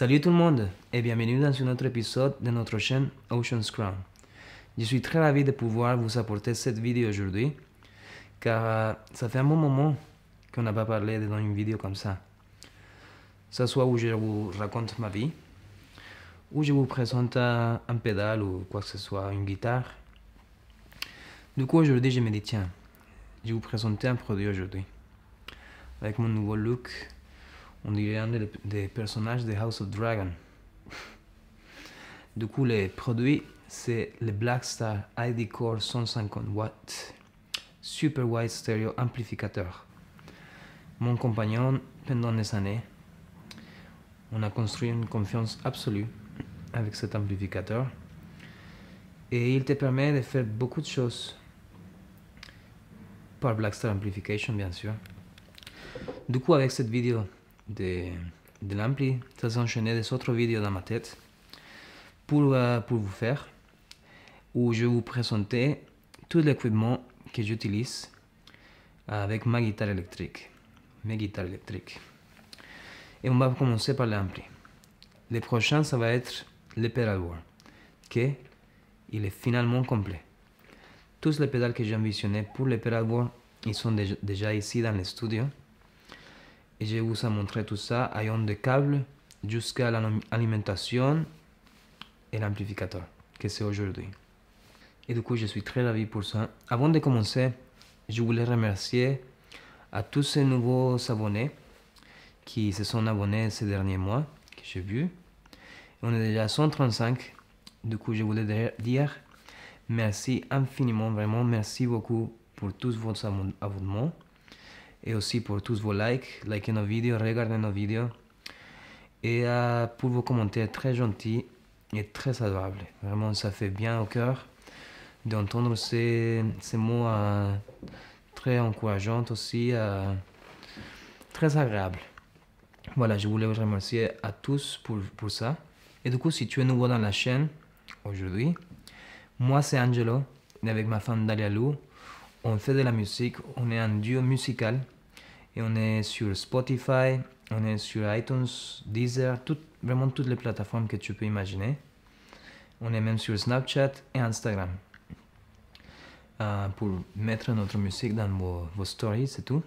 Salut tout le monde et bienvenue dans un autre épisode de notre chaîne OCEAN SCRUM. Je suis très ravi de pouvoir vous apporter cette vidéo aujourd'hui car euh, ça fait un bon moment qu'on n'a pas parlé dans une vidéo comme ça. Ça soit où je vous raconte ma vie, où je vous présente un pédale ou quoi que ce soit, une guitare. Du coup aujourd'hui je me dis tiens, je vais vous présenter un produit aujourd'hui avec mon nouveau look on dirait un des personnages de House of Dragon. du coup, les produits, c'est le Blackstar ID Core 150 watts Super Wide Stereo Amplificateur. Mon compagnon, pendant des années, on a construit une confiance absolue avec cet amplificateur et il te permet de faire beaucoup de choses par Blackstar Amplification bien sûr. Du coup avec cette vidéo, de, l'ampli, ça s'enchaînait des autres vidéos dans ma tête pour, euh, pour vous faire, où je vous présenter tout l'équipement que j'utilise euh, avec ma guitare électrique, mes guitares électriques. Et on va commencer par l'ampli. Le prochain, ça va être le pedalboard board, il est finalement complet. Tous les pédales que j'ai envisionné pour le pedalboard, ils sont déjà ici dans le studio. Et je vous ai montré tout ça, ayant des câbles jusqu'à l'alimentation et l'amplificateur, que c'est aujourd'hui. Et du coup, je suis très ravi pour ça. Avant de commencer, je voulais remercier à tous ces nouveaux abonnés qui se sont abonnés ces derniers mois, que j'ai vu. On est déjà à 135. Du coup, je voulais dire merci infiniment, vraiment merci beaucoup pour tous vos abonnements et aussi pour tous vos likes. Likez nos vidéos, regardez nos vidéos et euh, pour vos commentaires très gentils et très adorables. Vraiment, ça fait bien au cœur d'entendre ces, ces, mots euh, très encourageants aussi, euh, très agréables. Voilà, je voulais vous remercier à tous pour, pour ça. Et du coup, si tu es nouveau dans la chaîne aujourd'hui, moi c'est Angelo, avec ma femme Dalia Lou, on fait de la musique, on est un duo musical et on est sur Spotify, on est sur iTunes, Deezer, tout, vraiment toutes les plateformes que tu peux imaginer. On est même sur Snapchat et Instagram euh, pour mettre notre musique dans vos, vos stories, c'est tout.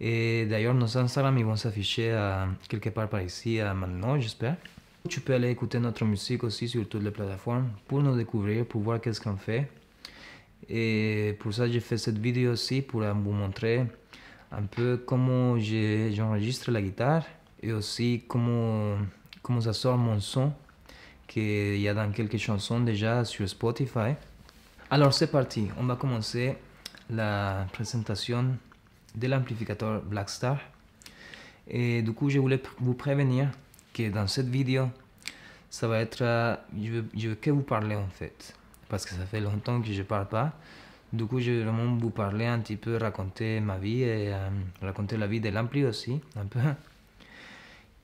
Et d'ailleurs, nos Instagram ils vont s'afficher euh, quelque part par ici à euh, maintenant, j'espère. Tu peux aller écouter notre musique aussi sur toutes les plateformes pour nous découvrir, pour voir qu'est-ce qu'on fait. Et pour ça, j'ai fait cette vidéo aussi pour euh, vous montrer un peu comment j'enregistre la guitare et aussi comment, ça sort mon son qu'il y a dans quelques chansons déjà sur Spotify. Alors c'est parti, on va commencer la présentation de l'amplificateur Blackstar. Et du coup, je voulais vous prévenir que dans cette vidéo, ça va être, euh, je veux, veux que vous parler en fait parce que ça fait longtemps que je ne parle pas. Du coup, je vais vraiment vous parler un petit peu, raconter ma vie et euh, raconter la vie de l'ampli aussi, un peu.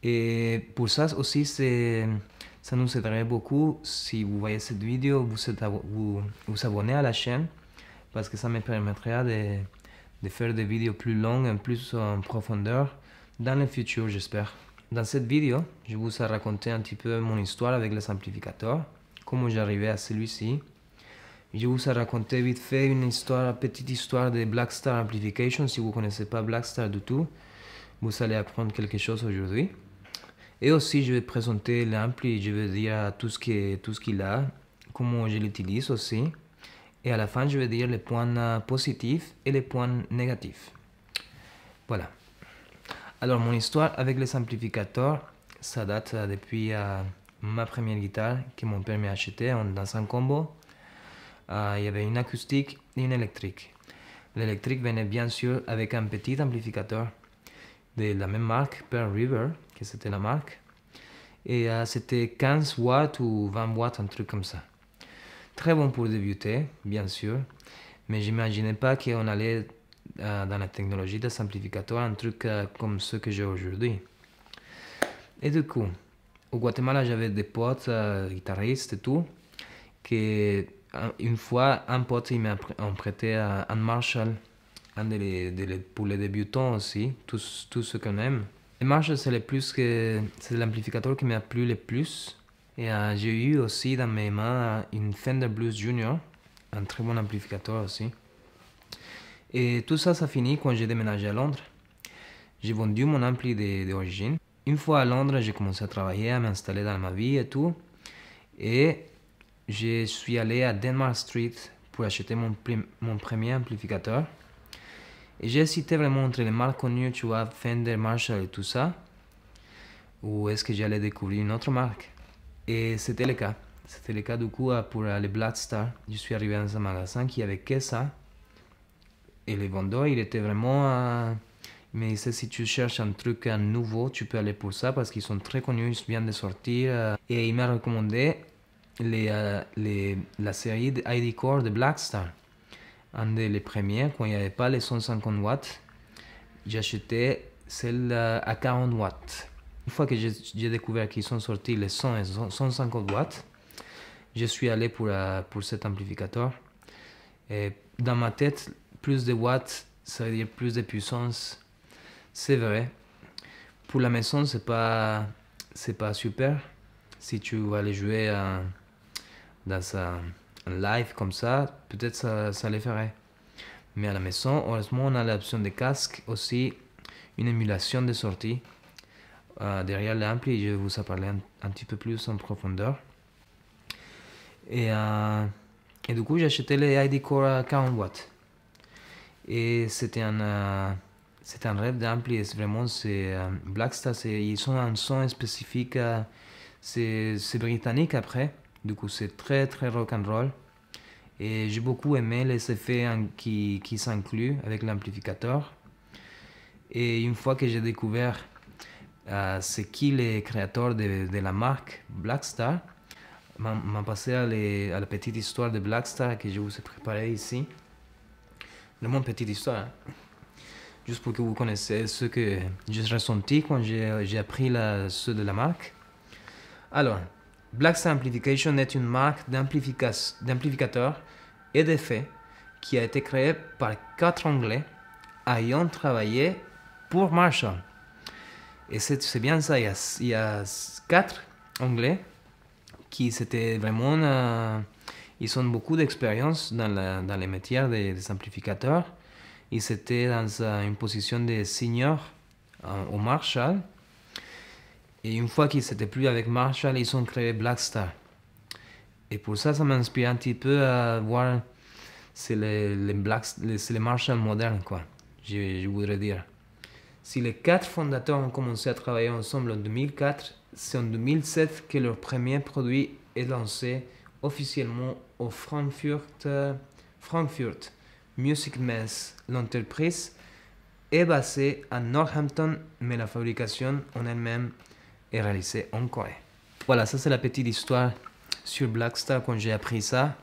Et pour ça aussi, ça nous aiderait beaucoup si vous voyez cette vidéo, vous vous, vous abonnez à la chaîne, parce que ça me permettrait de, de faire des vidéos plus longues et plus en profondeur dans le futur, j'espère. Dans cette vidéo, je vous ai raconté un petit peu mon histoire avec les amplificateurs, comment j'arrivais à celui-ci, je vous ai raconté vite fait une histoire, petite histoire de Blackstar Amplification. Si vous ne connaissez pas Blackstar du tout, vous allez apprendre quelque chose aujourd'hui. Et aussi, je vais présenter l'ampli, je vais dire tout ce qu'il a, comment je l'utilise aussi. Et à la fin, je vais dire les points euh, positifs et les points négatifs. Voilà. Alors, mon histoire avec les amplificateurs, ça date euh, depuis euh, ma première guitare que mon père m'a achetée dans un combo il ah, y avait une acoustique et une électrique. L'électrique venait bien sûr avec un petit amplificateur de la même marque, Pearl River, que c'était la marque. Et ah, c'était 15 watts ou 20 watts, un truc comme ça. Très bon pour débuter, bien sûr, mais j'imaginais pas qu'on allait ah, dans la technologie des amplificateurs un truc comme ce que j'ai aujourd'hui. Et du coup, au Guatemala, j'avais des potes guitaristes et tout, qui euh, une fois, un pote, il m'a prêté un Marshall, pour les débutants aussi, tous, tout ceux qu'on aime. Le Marshall, c'est le plus que, c'est l'amplificateur qui m'a plu le plus. Et euh, j'ai eu aussi dans mes mains euh, une Fender Blues Junior, un très bon amplificateur aussi. Et tout ça, ça finit quand j'ai déménagé à Londres. J'ai vendu mon ampli d'origine. Une fois à Londres, j'ai commencé à travailler, à m'installer dans ma vie et tout. Et je suis allé à Denmark Street pour acheter mon, mon premier amplificateur. Et j'ai cité vraiment entre les marques connues, tu vois, Fender, Marshall et tout ça. Ou est-ce que j'allais découvrir une autre marque Et c'était le cas. C'était le cas du coup pour les Bloodstar, Star. Je suis arrivé dans un magasin qui avait que ça. Et le vendeur, il était vraiment... il me disait si tu cherches un truc nouveau, tu peux aller pour ça parce qu'ils sont très connus, ils viennent de sortir. Euh, et il m'a recommandé les, euh, les, la série ID Core de Blackstar. Un des premiers, quand il n'y avait pas les 150 watts, acheté celle euh, à 40 watts. Une fois que j'ai découvert qu'ils sont sortis les 100 et 150 watts, je suis allé pour, euh, pour cet amplificateur. Et dans ma tête, plus de watts, ça veut dire plus de puissance. C'est vrai. Pour la maison, c'est pas, c'est pas super. Si tu vas aller jouer à dans un live comme ça, peut-être ça, ça les ferait. Mais à la maison, heureusement, on a l'option des casques aussi une émulation de sortie euh, derrière l'ampli. Je vais vous en parler un, petit peu plus en profondeur. Et, euh, et du coup, j'ai acheté les ID Core 40 watts. Et c'était un, euh, un rêve d'ampli. Vraiment, c'est euh, Blackstar, ils ont un son spécifique. c'est britannique après. Du coup, c'est très, très rock and roll, Et j'ai beaucoup aimé les effets qui, qui s'incluent avec l'amplificateur. Et une fois que j'ai découvert ce euh, c'est qui les créateurs de, de la marque Blackstar, m'a passé à, les, à, la petite histoire de Blackstar que je vous ai préparée ici. Mon petite histoire. Hein. Juste pour que vous connaissiez ce que j'ai ressenti quand j'ai appris la, ceux de la marque. Alors, Black Amplification est une marque d'amplificateurs et d'effets qui a été créée par quatre Anglais ayant travaillé pour Marshall. Et c'est bien ça, il y, a, quatre Anglais qui c'était vraiment... Euh, ils ont beaucoup d'expérience dans, dans les métiers des, amplificateurs. Ils étaient dans euh, une position de senior euh, au Marshall. Et une fois qu'ils s'étaient plus avec Marshall, ils ont créé Blackstar. Et pour ça, ça m'inspire un petit peu à voir c'est les, les, Black, les, les Marshall modernes, quoi, je, voudrais dire. Si les quatre fondateurs ont commencé à travailler ensemble en 2004, c'est en 2007 que leur premier produit est lancé officiellement au Frankfurt, euh, Frankfurt Music Mess. L'entreprise est basée à Northampton, mais la fabrication en elle-même réalisé en Corée. Voilà, ça c'est la petite histoire sur Blackstar quand j'ai appris ça.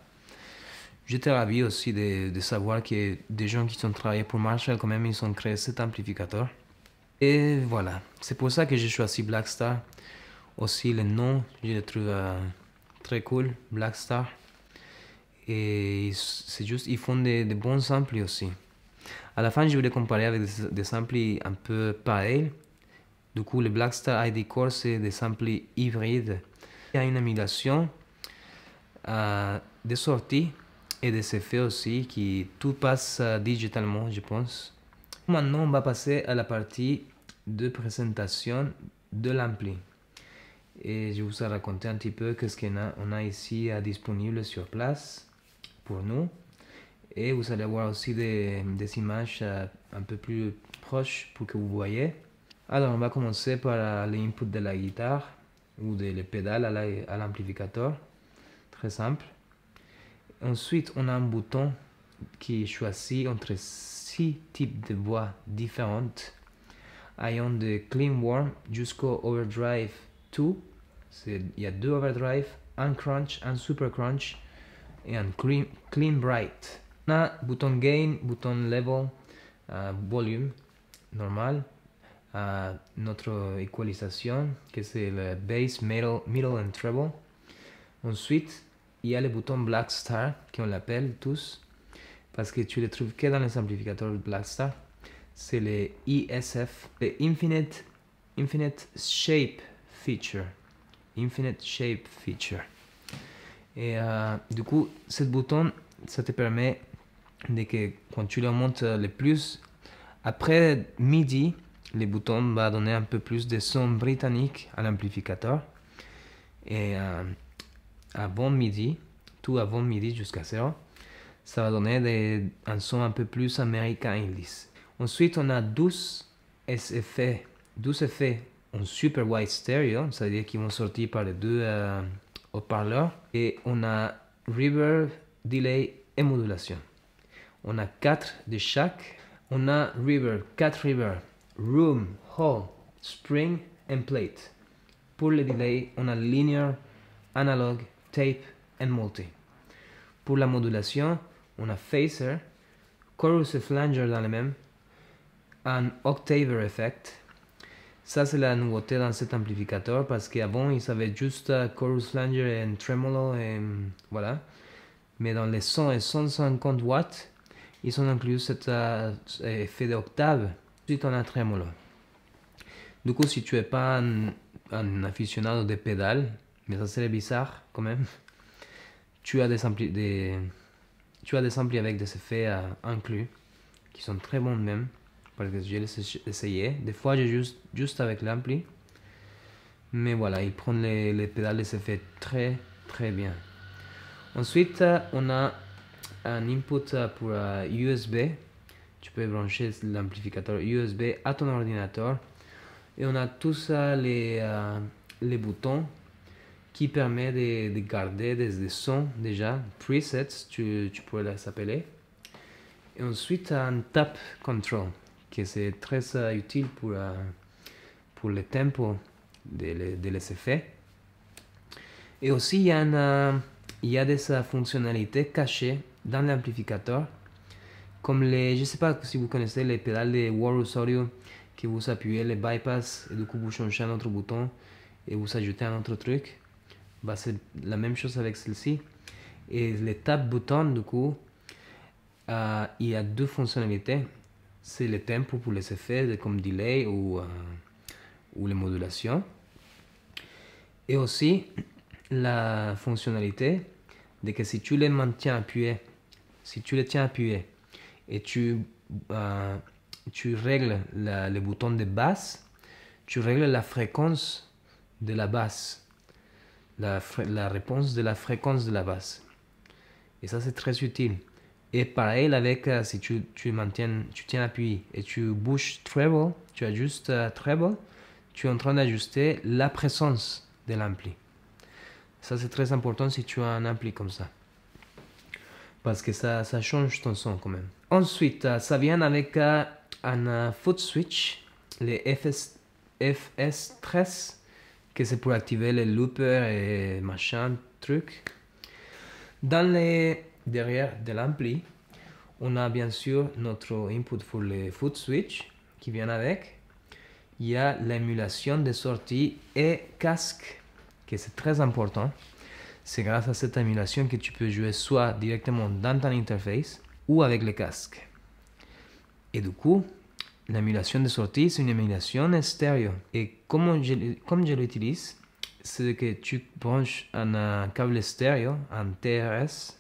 J'étais ravi aussi de, savoir que des gens qui sont travaillé pour Marshall, quand même, ils ont créé cet amplificateur. Et voilà, c'est pour ça que j'ai choisi Blackstar. Aussi le nom, je le trouve euh, très cool, Blackstar. Et c'est juste, ils font des, bons samples aussi. À la fin, je voulais comparer avec des, des un peu pareils, du coup, le Blackstar ID Core, c'est des samples hybrides. Il y a une émulation euh, des sorties et des effets aussi qui tout passe euh, digitalement, je pense. Maintenant, on va passer à la partie de présentation de l'ampli. Et je vous ai raconté un petit peu ce qu'on a, on a ici à euh, disponible sur place pour nous. Et vous allez voir aussi des, images un peu plus proches pour que vous voyez. Alors, on va commencer par l'input de la guitare ou des pédales à l'amplificateur. Très simple. Ensuite, on a un bouton qui choisit entre six types de voix différentes, ayant de Clean Warm jusqu'au Overdrive 2. Il y a deux Overdrive, un Crunch, un Super Crunch et un Clean, Bright. On bouton Gain, bouton Level, euh, Volume, normal à notre équalisation, que c'est le eh, bass, middle, middle and treble. Ensuite, il y a le bouton Black Star, on l'appelle tous, parce que tu le trouves que dans les amplificateurs Black Star. C'est le ISF, le Infinite, Infinite Shape Feature. Infinite Shape Feature. Et euh, du coup, ce bouton, ça te permet de que quand tu le montes le plus, après midi, le bouton va donner un peu plus de son britannique à l'amplificateur. Et euh, avant midi, tout avant midi jusqu'à 0, ça va donner des, un son un peu plus américain indice Ensuite, on a 12 effets, 12 effets en super wide stereo, c'est-à-dire qu'ils vont sortir par les deux euh, haut-parleurs. Et on a reverb, delay et modulation. On a 4 de chaque. On a reverb, 4 reverb room, hall, spring and plate. Pour le delay, on a linear, analog, tape and multi. Pour la modulation, on a phaser, chorus et flanger dans le même, un octaver effect. Ça, c'est la nouveauté dans cet amplificateur parce qu'avant, ils avaient juste euh, chorus flanger et tremolo mm, voilà. Mais dans les 100 et 150 watts, ils ont inclus cet euh, effet d'octave Ensuite on a très Du coup, si tu n'es pas un, un, aficionado des pédales, mais ça serait bizarre quand même, tu as des amplis, des, tu as des amplis avec des effets euh, inclus qui sont très bons même, parce que j'ai essayé. Des fois, j'ai juste, juste avec l'ampli. Mais voilà, ils prennent les, les pédales, les fait très très bien. Ensuite, euh, on a un input euh, pour USB tu peux brancher l'amplificateur USB à ton ordinateur. Et on a tout ça, les, euh, les boutons qui permet de, de garder des, des, sons déjà, presets, tu, tu pourrais les appeler. Et ensuite, un tap control, qui c'est très euh, utile pour, euh, pour le tempo de, de, effets. Et aussi, il y a, il y a des fonctionnalités cachées dans l'amplificateur comme les, je sais pas si vous connaissez les pédales de Warrus Audio que vous appuyez les bypass et du coup vous changez un autre bouton et vous ajoutez un autre truc. Bah, c'est la même chose avec celle-ci. Et les tap button, du coup, euh, il y a deux fonctionnalités. C'est le tempo pour les effets comme delay ou, euh, ou les modulations. Et aussi la fonctionnalité de que si tu les maintiens appuyés, si tu les tiens appuyés et tu, euh, tu règles le bouton de basse, tu règles la fréquence de la basse, la, réponse de la fréquence de la basse. Et ça, c'est très utile. Et pareil avec euh, si tu, tu maintiens, tu tiens appuyé et tu bouges treble, tu ajustes euh, treble, tu es en train d'ajuster la présence de l'ampli. Ça c'est très important si tu as un ampli comme ça. Parce que ça, ça change ton son quand même. Ensuite, euh, ça vient avec euh, un euh, foot switch, le FS, FS13, que c'est pour activer les loopers et machin, truc. Dans les derrière de l'ampli, on a bien sûr notre input pour le foot switch qui vient avec. Il y a l'émulation de sortie et casque, que c'est très important. C'est grâce à cette émulation que tu peux jouer soit directement dans ton interface, ou avec les casques. Et du coup, l'émulation de sortie, c'est une émulation stéréo. Et comment comme je l'utilise, c'est que tu branches un câble stéréo, un TRS,